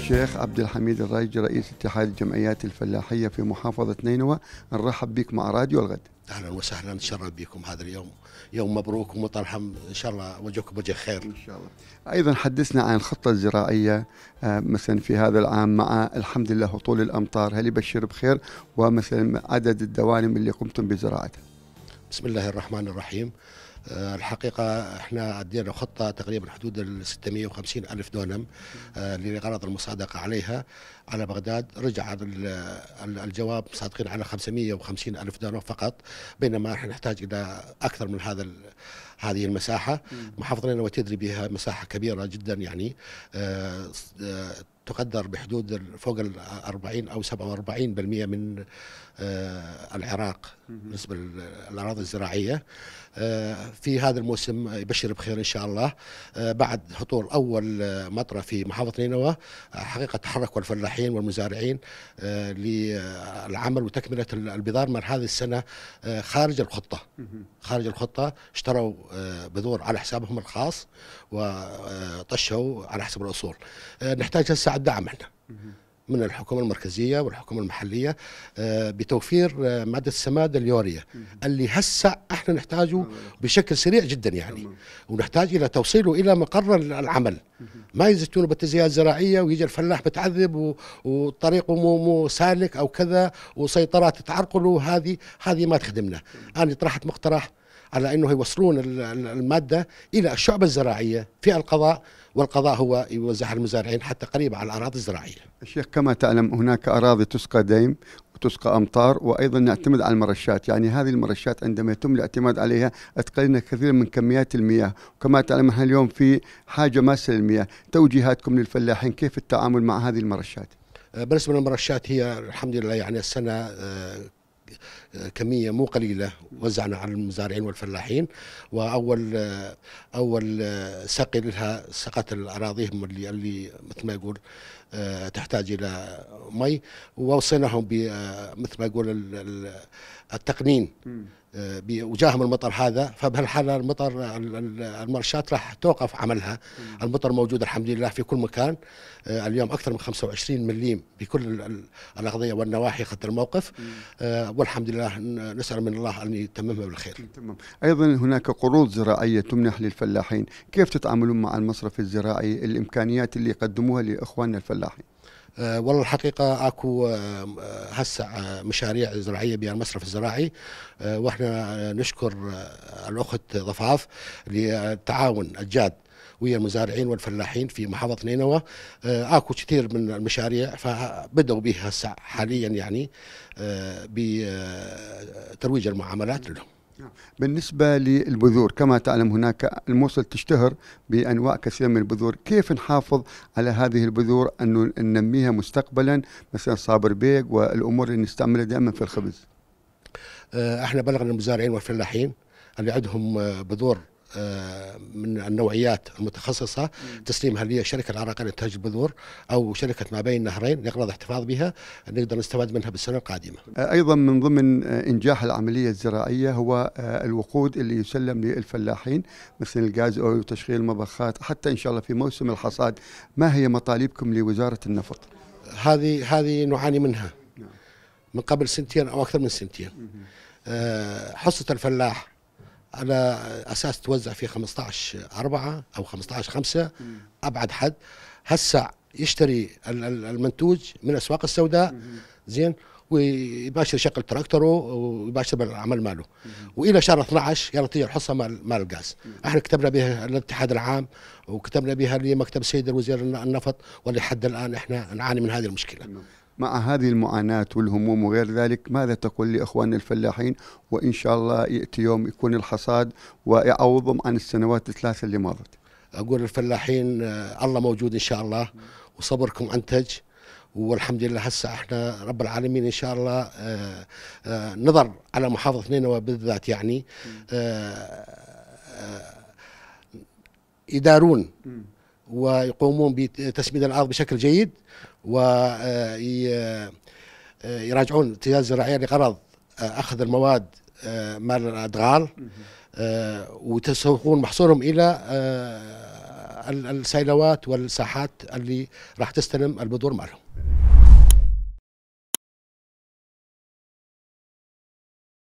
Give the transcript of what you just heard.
الشيخ عبد الحميد الرايجي رئيس اتحاد الجمعيات الفلاحية في محافظة نينوى نرحب بك مع راديو الغد اهلا وسهلا نتشرف بكم هذا اليوم يوم مبروك ومطرحم ان شاء الله وجهكم وجه خير ان شاء الله ايضا حدثنا عن الخطه الزراعيه آه، مثلا في هذا العام مع الحمد لله هطول الامطار هل يبشر بخير ومثلا عدد الدوانم اللي قمتم بزراعتها بسم الله الرحمن الرحيم آه، الحقيقة احنا عندنا خطة تقريبا حدود ال 650 ألف دونم آه، لغرض المصادقة عليها على بغداد رجع الجواب صادقين على 550 ألف دونم فقط بينما نحتاج إلى أكثر من هذا هذه المساحه محافظه نينوى تدري بها مساحه كبيره جدا يعني آه، آه، تقدر بحدود فوق ال 40 او 47% من آه، العراق بالنسبه للاراضي الزراعيه في هذا الموسم يبشر بخير ان شاء الله بعد هطول اول مطره في محافظه نينوى حقيقه تحركوا الفلاحين والمزارعين للعمل وتكمله البذار من هذه السنه خارج الخطه خارج الخطه اشتروا آه، بذور على حسابهم الخاص وطشوا على حسب الاصول آه، نحتاج هسه الدعم احنا من الحكومه المركزيه والحكومه المحليه آه، بتوفير ماده السماد اليوريا اللي هسه احنا نحتاجه بشكل سريع جدا يعني ونحتاج الى توصيله الى مقر العمل ما يزتون بالتزيات الزراعيه ويجي الفلاح بتعذب وطريقه مو مو سالك او كذا وسيطرات تعرقله هذه هذه ما تخدمنا انا طرحت مقترح على انه يوصلون الماده الى الشعب الزراعيه في القضاء والقضاء هو يوزعها المزارعين حتى قريب على الاراضي الزراعيه. الشيخ كما تعلم هناك اراضي تسقى ديم وتسقى امطار وايضا نعتمد على المرشات، يعني هذه المرشات عندما يتم الاعتماد عليها تقللنا كثيرا من كميات المياه، وكما تعلم احنا اليوم في حاجه ماسه للمياه، توجيهاتكم للفلاحين كيف التعامل مع هذه المرشات؟ آه، بالنسبه للمرشات هي الحمد لله يعني السنه آه، كميه مو قليله وزعنا على المزارعين والفلاحين واول اول سقي لها سقت الاراضيهم اللي اللي مثل ما يقول آه، تحتاج الى مي ووصيناهم آه، مثل ما يقول التقنين وجاهم المطر هذا فبهالحاله المطر المرشات راح توقف عملها المطر موجود الحمد لله في كل مكان آه، اليوم اكثر من 25 مليم بكل الاغذيه والنواحي خط الموقف آه، والحمد لله نسال من الله ان يتممها بالخير تمام ايضا هناك قروض زراعيه تمنح للفلاحين كيف تتعاملون مع المصرف الزراعي الامكانيات اللي يقدموها لاخواننا الفلاحين آه، والله الحقيقه اكو آه، هسه آه، مشاريع زراعيه بها المصرف الزراعي واحنا نشكر الاخت ضفاف للتعاون الجاد ويا المزارعين والفلاحين في محافظه نينوى اكو كثير من المشاريع فبداوا بها هسه حاليا يعني بترويج المعاملات لهم نعم. بالنسبة للبذور كما تعلم هناك الموصل تشتهر بأنواع كثيرة من البذور كيف نحافظ على هذه البذور أن ننميها مستقبلا مثلا صابر بيق والأمور اللي نستعملها دائما في الخبز آه، احنا بلغنا المزارعين والفلاحين اللي عندهم آه، بذور آه، من النوعيات المتخصصة تسليمها للشركة العراقية لإنتاج البذور أو شركة ما بين النهرين يقرر الاحتفاظ بها نقدر نستفاد منها بالسنة القادمة آه، أيضا من ضمن آه، إنجاح العملية الزراعية هو الوقود اللي يسلم للفلاحين مثل الغاز أو تشغيل المضخات حتى إن شاء الله في موسم الحصاد ما هي مطالبكم لوزارة النفط؟ هذه هذه نعاني منها نعم. من قبل سنتين أو أكثر من سنتين حصة الفلاح على اساس توزع في 15 4 او 15 5 ابعد حد هسه يشتري المنتوج من الاسواق السوداء زين ويباشر شغل تراكتره ويباشر بالعمل ماله والى شهر 12 يلا الحصه مال مال الغاز احنا كتبنا بها الاتحاد العام وكتبنا بها لمكتب السيد الوزير النفط واللي حد الان احنا نعاني من هذه المشكله مع هذه المعاناة والهموم وغير ذلك ماذا تقول لإخواننا الفلاحين وإن شاء الله يأتي يوم يكون الحصاد ويعوضهم عن السنوات الثلاثة اللي مضت أقول الفلاحين آه، الله موجود إن شاء الله وصبركم أنتج والحمد لله هسه احنا رب العالمين ان شاء الله اه اه نظر على محافظه نينوى بالذات يعني آه،, اه يدارون ويقومون بتسميد الارض بشكل جيد ويراجعون آه، آه، التجارات الزراعيه لغرض آه، اخذ المواد مال الادغال وتسوقون محصولهم الى السيلوات والساحات اللي راح تستلم البذور مالهم.